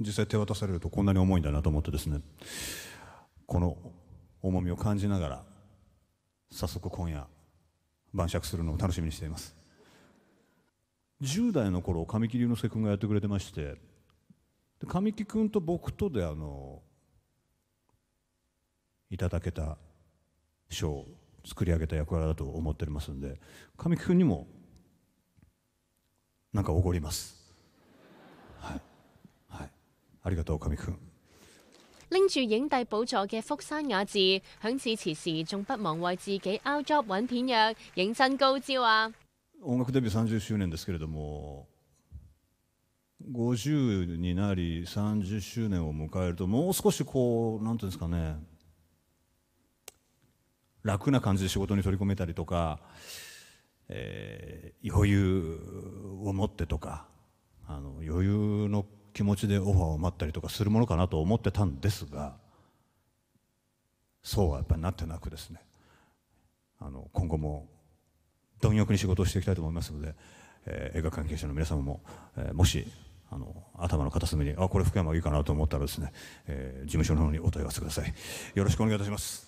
実際手渡されるとこんなに重いんだなと思ってですねこの重みを感じながら早速今夜晩酌するのを楽しみにしています10代の頃神木隆之介君がやってくれてまして神木君と僕とであのいただけた賞を作り上げた役柄だと思っておりますんで神木君にもなんかおごりますありがとう、上君。拎住影帝寶座嘅福山雅治響致辭時，仲不忘為自己 out job 揾片約，認真高招啊！音楽デビュー30周年ですけれども、50になり30周年を迎えると、もう少しこう、なんていうんですかね、楽な感じで仕事に取り込めたりとか、えー、余裕を持ってとか、あの余裕の気持ちでオファーを待ったりとかするものかなと思ってたんですがそうはやっぱりなってなくですねあの今後も貪欲に仕事をしていきたいと思いますので、えー、映画関係者の皆様も、えー、もしあの頭の片隅にあこれ福山いいかなと思ったらですね、えー、事務所の方にお問い合わせくださいよろしくお願いいたします